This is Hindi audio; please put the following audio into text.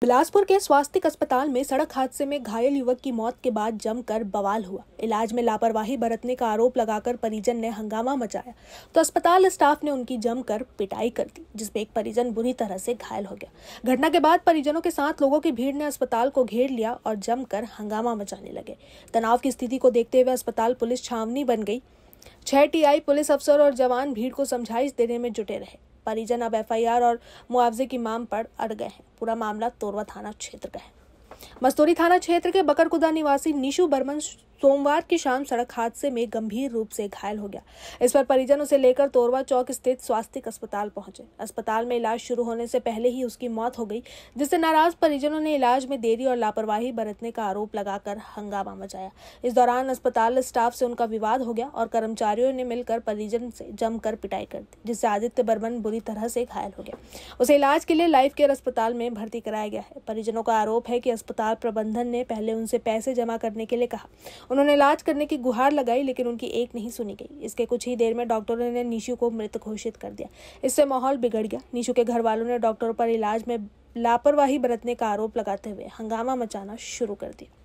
बिलासपुर के स्वास्थ्य अस्पताल में सड़क हादसे में घायल युवक की मौत के बाद जमकर बवाल हुआ इलाज में लापरवाही बरतने का आरोप लगाकर परिजन ने हंगामा मचाया तो अस्पताल स्टाफ ने उनकी जमकर पिटाई कर दी जिसमें एक परिजन बुरी तरह से घायल हो गया घटना के बाद परिजनों के साथ लोगों की भीड़ ने अस्पताल को घेर लिया और जमकर हंगामा मचाने लगे तनाव की स्थिति को देखते हुए अस्पताल पुलिस छावनी बन गई छह टीआई पुलिस अफसर और जवान भीड़ को समझाइश देने में जुटे रहे परिजन अब एफआईआर और मुआवजे की मांग पर अड़ गए हैं पूरा मामला तोरवा थाना क्षेत्र का है मस्तूरी थाना क्षेत्र के बकरकुदा निवासी निशु बर्मन सोमवार की शाम सड़क हादसे में गंभीर रूप से घायल हो गया इस पर परिजन उसे लेकर तोरवा चौक स्थित स्वास्थ्य अस्पताल पहुंचे अस्पताल में इलाज शुरू होने से पहले ही उसकी मौत हो गई जिससे नाराज परिजनों ने इलाज में देरी और लापरवाही बरतने का आरोप लगाकर हंगामा मचाया इस दौरान अस्पताल स्टाफ से उनका विवाद हो गया और कर्मचारियों ने मिलकर परिजन से जमकर पिटाई कर दी जिससे आदित्य बर्मन बुरी तरह से घायल हो गया उसे इलाज के लिए लाइफ केयर अस्पताल में भर्ती कराया गया है परिजनों का आरोप है कि अस्पताल प्रबंधन ने पहले उनसे पैसे जमा करने के लिए कहा उन्होंने इलाज करने की गुहार लगाई लेकिन उनकी एक नहीं सुनी गई इसके कुछ ही देर में डॉक्टरों ने निशू को मृत घोषित कर दिया इससे माहौल बिगड़ गया निशु के घर वालों ने डॉक्टरों पर इलाज में लापरवाही बरतने का आरोप लगाते हुए हंगामा मचाना शुरू कर दिया